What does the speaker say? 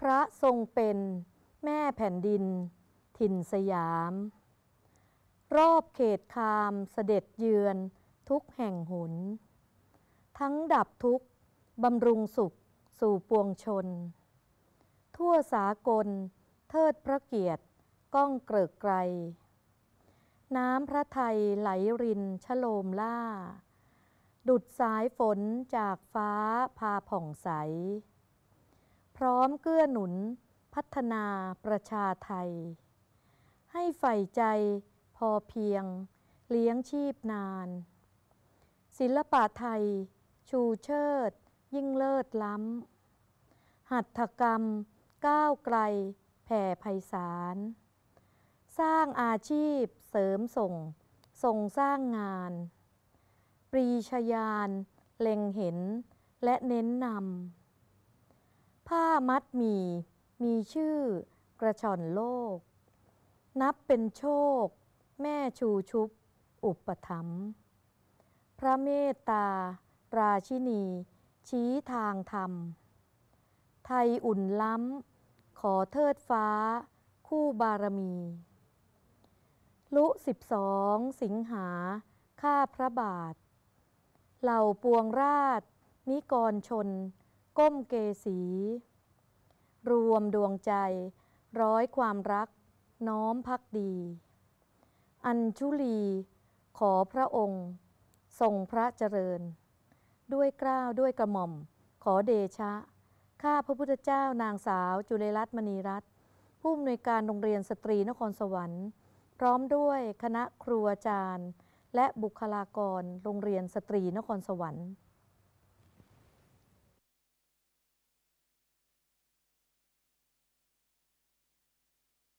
พระทรงเป็นแม่แผ่นดิน ถิ่นสยาม รอบเขตคามเสด็จเยือนทุกแห่งหนทั้งดับทุกบำรุงสุขสู่ปวงชน ทั่วสากล เทิดพระเกียรติก้องเกลิกไกลน้ำพระไทยไหลรินชโลมล่า ดุดสายฝนจากฟ้าพาผ่องใสพร้อมเกื้อหนุนพัฒนาประชาไทย ให้ใฝ่ใจพอเพียง เลี้ยงชีพนาน ศิลปะไทย ชูเชิด ยิ่งเลิศล้ำ หัตถกรรมก้าวไกล แผ่ไพศาล สร้างอาชีพเสริมส่งส่งสร้างงาน ปรีชยาน เล็งเห็นและเน้นนำผ้ามัดมี มีชื่อกระชอนโลก นับเป็นโชค แม่ชูชุบอุปถัมภ์ พระเมตตา ราชินี ชี้ทางธรรม ไทยอุ่นล้ำ ขอเทิดฟ้า คู่บารมี ลุสิบสอง สิงหาข้าพระบาท เหล่าปวงราช นิกรชนก้มเกสี รวมดวงใจ ร้อยความรักน้อมพักดี อัญชุลี ขอพระองค์ทรงพระเจริญ ด้วยกล้าวด้วยกระหม่อมขอเดชะ ข้าพระพุทธเจ้านางสาวจุเลรัตนมณีรัตนผู้อำนวยการโรงเรียนสตรีนครสวรรค์ พร้อมด้วยคณะครูอาจารย์ และบุคลากรโรงเรียนสตรีนครสวรรค์